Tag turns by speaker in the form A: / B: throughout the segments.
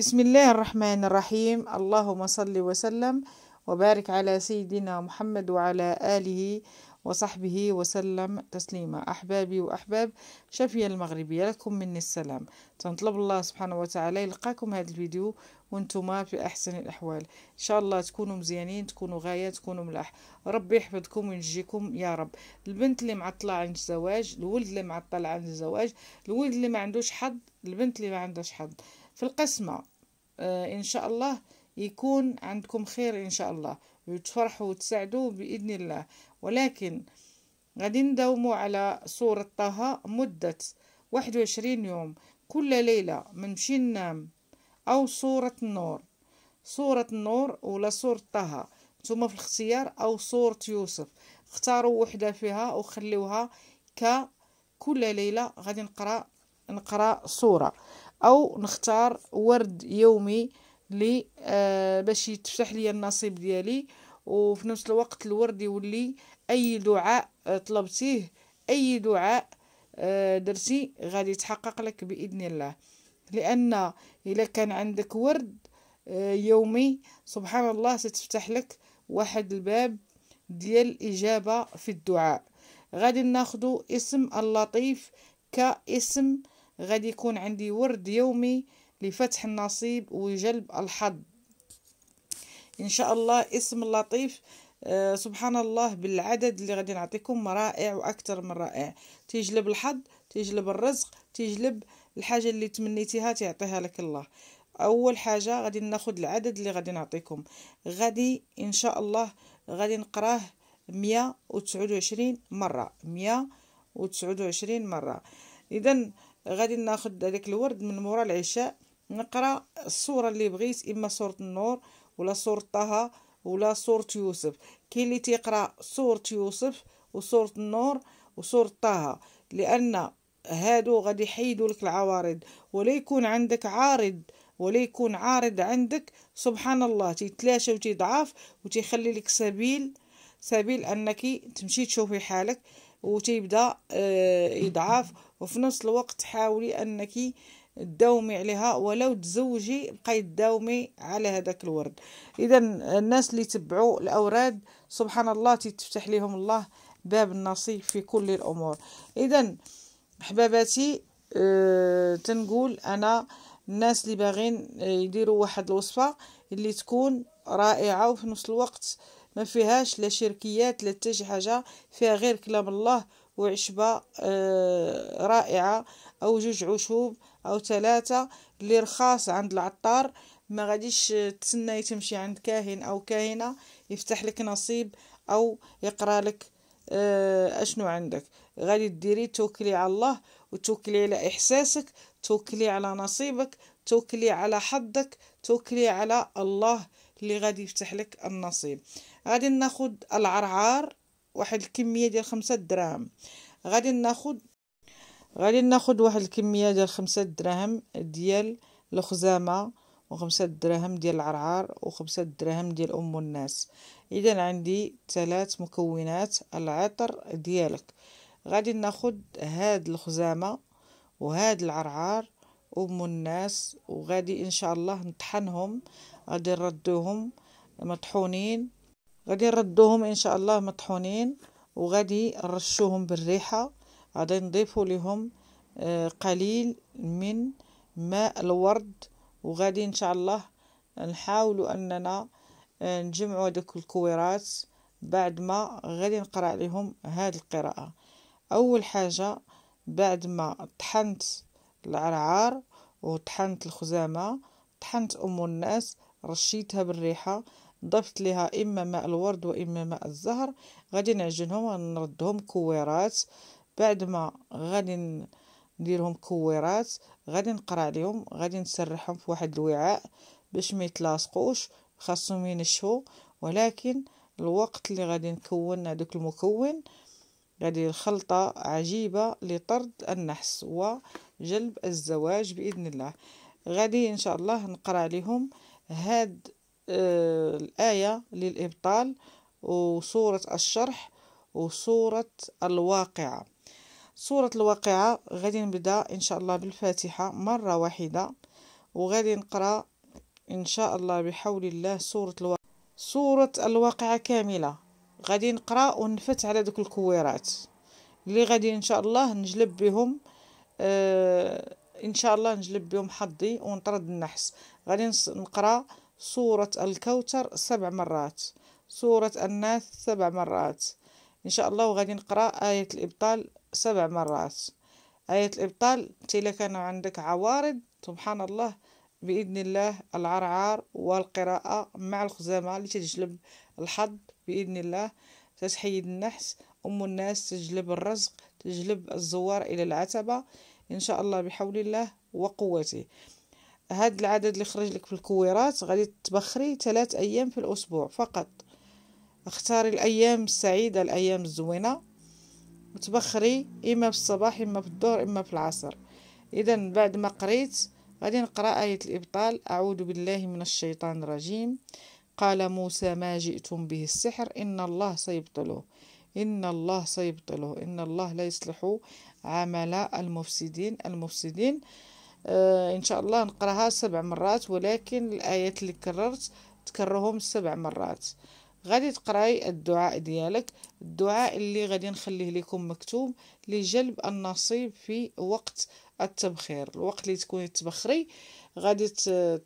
A: بسم الله الرحمن الرحيم اللهم صل وسلم وبارك على سيدنا محمد وعلى آله وصحبه وسلم تسليما أحبابي وأحباب شفية المغربية لكم من السلام تنطلب الله سبحانه وتعالى يلقاكم هذا الفيديو وانتم في أحسن الأحوال إن شاء الله تكونوا مزيانين تكونوا غاية تكونوا ملاح ربي يحفظكم وينجيكم يا رب البنت اللي معطلة عن الزواج الولد اللي معطل عن الزواج الولد اللي ما عندوش حظ البنت اللي ما عندوش حظ في القسمة آه، إن شاء الله يكون عندكم خير إن شاء الله وتفرحوا وتسعدوا بإذن الله ولكن غادي ندوموا على صورة طه مدة واحد وعشرين يوم كل ليلة منمشي ننام أو صورة النور صورة النور ولا صورة طه نتوما في الاختيار أو صورة يوسف اختاروا وحدة فيها وخليوها ككل ليلة غادي نقرأ نقرأ صورة او نختار ورد يومي لي آه باش يتفتح لي النصيب ديالي وفي نفس الوقت الورد يولي اي دعاء آه، طلبتيه اي دعاء آه درتي غادي يتحقق لك باذن الله لان الا كان عندك ورد آه يومي سبحان الله ستفتح لك واحد الباب ديال الاجابه في الدعاء غادي ناخذ اسم اللطيف كاسم غادي يكون عندي ورد يومي لفتح النصيب وجلب الحظ ان شاء الله اسم لطيف آه، سبحان الله بالعدد اللي غادي نعطيكم رائع واكثر من رائع تجلب الحظ تجلب الرزق تجلب الحاجه اللي تمنيتيها تعطيها لك الله اول حاجه غادي ناخد العدد اللي غادي نعطيكم غادي ان شاء الله غادي نقراه مية وتسعود وعشرين مره مية وتسعود وعشرين مره اذا غادي ناخذ هداك الورد من مورا العشاء نقرا الصوره اللي بغيت اما صوره النور ولا صوره طه ولا صوره يوسف كاين اللي تيقرا صوره يوسف وصوره النور وصوره طه لان هادو غادي يحيدوا لك العوارض ولا يكون عندك عارض ولا يكون عارض عندك سبحان الله تيتلاشى وتيضعاف وتيخلي لك سبيل سبيل انك تمشي تشوفي حالك وتيبدا آه، يضعف وفي نفس الوقت حاولي انك تداومي عليها ولو تزوجي بقاي تداومي على هذاك الورد اذا الناس اللي تبعوا الاوراد سبحان الله تفتح لهم الله باب النصيب في كل الامور اذا حباباتي أه تنقول انا الناس اللي باغين آه، يديروا واحد الوصفه اللي تكون رائعه وفي نفس الوقت أه ما فيهاش لا شركيات لا حتى شي حاجه فيها غير كلام الله وعشبه آه، رائعه او جوج عشوب او ثلاثه اللي رخاص عند العطار ما غاديش تسناي تمشي عند كاهن او كاهنه يفتح لك نصيب او يقرا لك آه، اشنو عندك غادي ديري توكلي على الله وتوكلي على احساسك توكلي على نصيبك توكلي على حظك توكلي على الله اللي غادي يفتح لك النصيب غادي ناخد العرعار واحد الكميه ديال خمسة دراهم غادي ناخد غادي ناخد واحد الكميه ديال خمسة دراهم ديال الخزامه وخمسة دراهم ديال العرعار وخمسة دراهم ديال ام الناس اذا عندي ثلاث مكونات العطر ديالك غادي ناخد هاد الخزامه وهاد العرعار أم الناس وغادي إن شاء الله نطحنهم غادي نردوهم مطحونين غادي نردوهم إن شاء الله مطحونين وغادي نرشوهم بالريحة غادي نضيفو لهم آه، قليل من ماء الورد وغادي إن شاء الله نحاولوا أننا آه، نجمعوا هذوك الكويرات بعد ما غادي نقرا عليهم هاد القراءه اول حاجه بعد ما طحنت العرعار وطحنت الخزامة طحنت أم الناس رشيتها بالريحة ضفت لها إما ماء الورد وإما ماء الزهر غادي نعجنهم ونردهم كويرات بعد ما غادي نديرهم كويرات غادي نقرا عليهم غادي نسرحهم في واحد الوعاء باش ما يتلاصقوش خاصهم ينشفوا ولكن الوقت اللي غادي نكون هذاك المكون غادي الخلطه عجيبه لطرد النحس و جلب الزواج بإذن الله غادي إن شاء الله نقرأ لهم هاد آه الآية للإبطال وصورة الشرح وصورة الواقعة صورة الواقعة غادي نبدأ إن شاء الله بالفاتحة مرة واحدة وغادي نقرأ إن شاء الله بحول الله صورة الواقعة صورة الواقعة كاملة غادي نقرأ ونفت على دوك الكويرات اللي غادي إن شاء الله نجلب بهم آه ان شاء الله نجلب بهم حظي ونطرد النحس غادي نقرا سوره الكوثر سبع مرات سوره الناس سبع مرات ان شاء الله وغادي نقرا ايه الابطال سبع مرات ايه الابطال تيلا كان عندك عوارض سبحان الله باذن الله العرعار والقراءه مع الخزامه اللي تجلب الحظ باذن الله تتحيد النحس ام الناس تجلب الرزق تجلب الزوار الى العتبه إن شاء الله بحول الله وقوته هاد العدد اللي خرج لك في الكويرات غادي تبخري ثلاث أيام في الأسبوع فقط اختاري الأيام السعيدة الأيام الزوينة وتبخري إما في الصباح إما في الظهر إما في العصر إذا بعد ما قريت غادي نقرأ آية الإبطال أعوذ بالله من الشيطان الرجيم قال موسى ما جئتم به السحر إن الله سيبطله إن الله سيبطله إن الله لا يصلح عمل المفسدين المفسدين آه إن شاء الله نقراها سبع مرات ولكن الآيات اللي كررت تكررهم سبع مرات غادي تقراي الدعاء ديالك الدعاء اللي غادي نخليه لكم مكتوب لجلب النصيب في وقت التبخير الوقت اللي تكوني تبخري غادي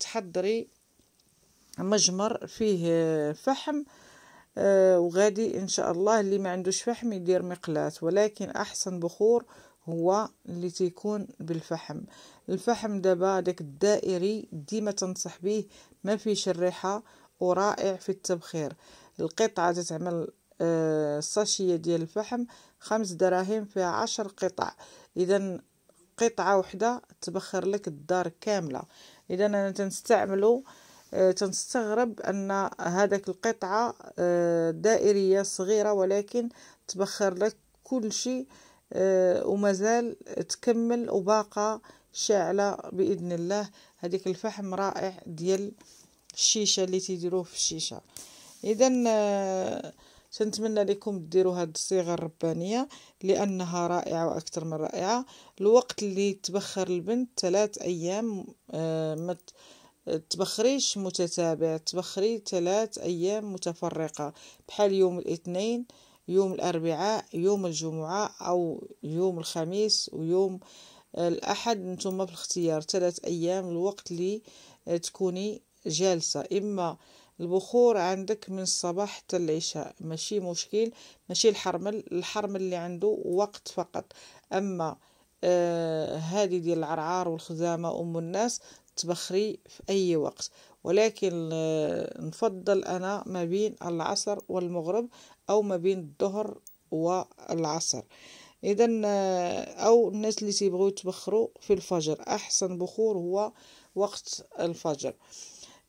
A: تحضري مجمر فيه فحم آه، وغادي ان شاء الله اللي ما عندوش فحم يدير مقلات ولكن احسن بخور هو اللي تيكون بالفحم الفحم دابا داك الدائري ديما تنصح به ما فيش الريحه ورائع في التبخير القطعه تتعمل آه الساشيه ديال الفحم خمس دراهم فيها عشر قطع اذا قطعه وحده تبخر لك الدار كامله اذا انا تنستعملو آه، تنستغرب ان هذاك القطعه آه، دائريه صغيره ولكن تبخر لك كل شيء آه، ومازال تكمل وباقه شاعله باذن الله هذيك الفحم رائع ديال الشيشه اللي تيديروه في الشيشه اذا تنتمنى لكم ديروا هاد الصيغه الربانيه لانها رائعه واكثر من رائعه الوقت اللي تبخر البنت ثلاث ايام آه تبخريش متتابع تبخري ثلاث أيام متفرقة بحال يوم الاثنين يوم الأربعاء يوم الجمعة أو يوم الخميس ويوم الأحد نتوما في الاختيار ثلاث أيام الوقت اللي تكوني جالسة إما البخور عندك من الصباح حتى العشاء ماشي مشكل ماشي الحرمل الحرمل اللي عنده وقت فقط أما آه هذه ديال العرعار والخزامة أم الناس تبخري في أي وقت ولكن آه، نفضل أنا ما بين العصر والمغرب أو ما بين الظهر والعصر إذا آه، أو الناس اللي تيبغيو يتبخروا في الفجر أحسن بخور هو وقت الفجر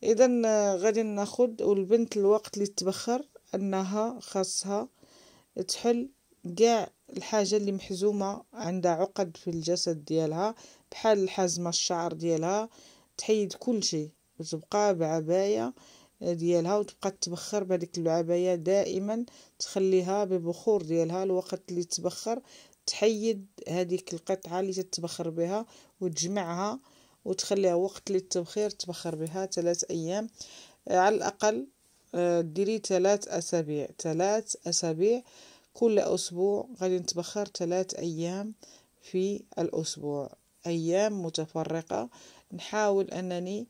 A: إذا آه، غادي ناخد والبنت الوقت اللي تبخر أنها خاصها تحل كاع الحاجة اللي محزومة عندها عقد في الجسد ديالها بحال الحزمة الشعر ديالها تحيد كل شيء وتبقى بعباية آه، ديالها وتبقى تبخر بهذيك العباية دائما تخليها ببخور ديالها الوقت اللي تبخر تحيد هذيك القطعة اللي تتبخر بها وتجمعها وتخليها وقت للتبخير تبخر بها ثلاث أيام آه، على الأقل آه، ديري ثلاث أسابيع ثلاث أسابيع كل أسبوع غادي نتبخر ثلاث أيام في الأسبوع أيام متفرقة نحاول انني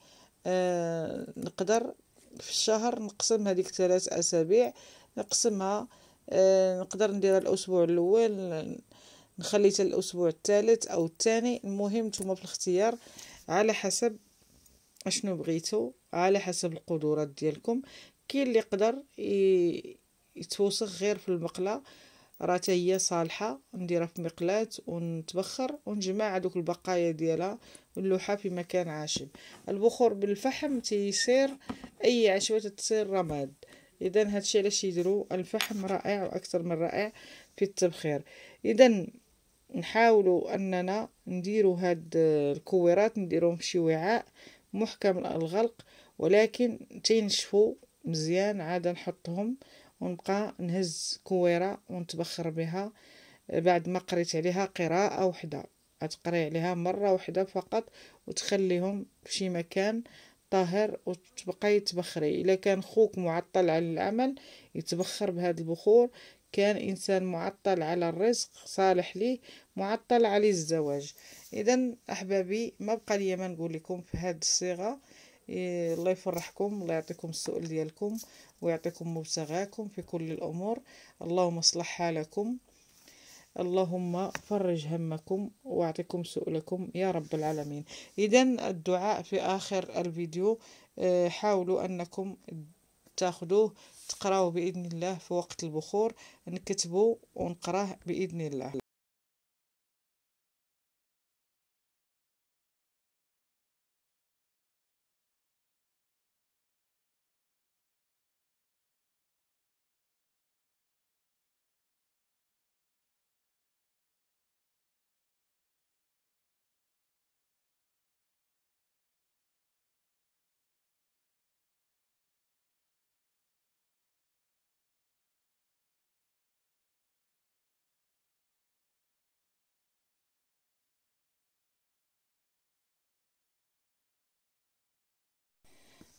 A: آه نقدر في الشهر نقسم هذيك ثلاث اسابيع نقسمها آه نقدر نديرها الاسبوع الاول نخلي الاسبوع الثالث او الثاني المهم نتوما في الاختيار على حسب اشنو بغيتو على حسب القدرات ديالكم كاين اللي يقدر يتوسخ غير في المقله راه هي صالحه نديرها في مقلات ونتبخر ونجمع هذوك البقايا ديالها واللوحة في مكان عاشب البخور بالفحم تيصير أي عشوة تصير رماد إذا هادشي علاش يديرو الفحم رائع وأكثر من رائع في التبخير إذا نحاولوا أننا نديرو هاد الكويرات نديروهم في شي وعاء محكم الغلق ولكن تينشفوا مزيان عاد نحطهم ونبقى نهز كويرة ونتبخر بها بعد ما قريت عليها قراءة وحدة غتقري عليها مره واحده فقط وتخليهم في شي مكان طاهر وتبقى يتبخري الا كان خوك معطل على العمل يتبخر بهذا البخور كان انسان معطل على الرزق صالح ليه معطل على الزواج اذا احبابي ما بقى لي ما نقول لكم في هذه الصيغه الله يفرحكم الله يعطيكم السؤال ديالكم ويعطيكم مبتغاكم في كل الامور اللهم اصلح حالكم اللهم فرج همكم واعطيكم سؤلكم يا رب العالمين اذا الدعاء في اخر الفيديو آه، حاولوا انكم تاخذوه تقراوه باذن الله في وقت البخور نكتبه ونقراه باذن الله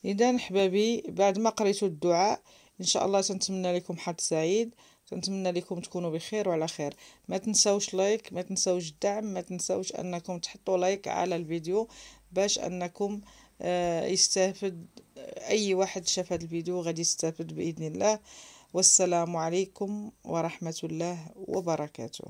A: اذا احبابي بعد ما قريتو الدعاء ان شاء الله تنتمنى لكم حظ سعيد تنتمنى لكم تكونوا بخير وعلى خير ما تنساوش لايك ما تنساوش الدعم ما تنساوش انكم تحطوا لايك على الفيديو باش انكم آه، يستافد آه، اي واحد شاف هذا الفيديو غادي يستافد باذن الله والسلام عليكم ورحمه الله وبركاته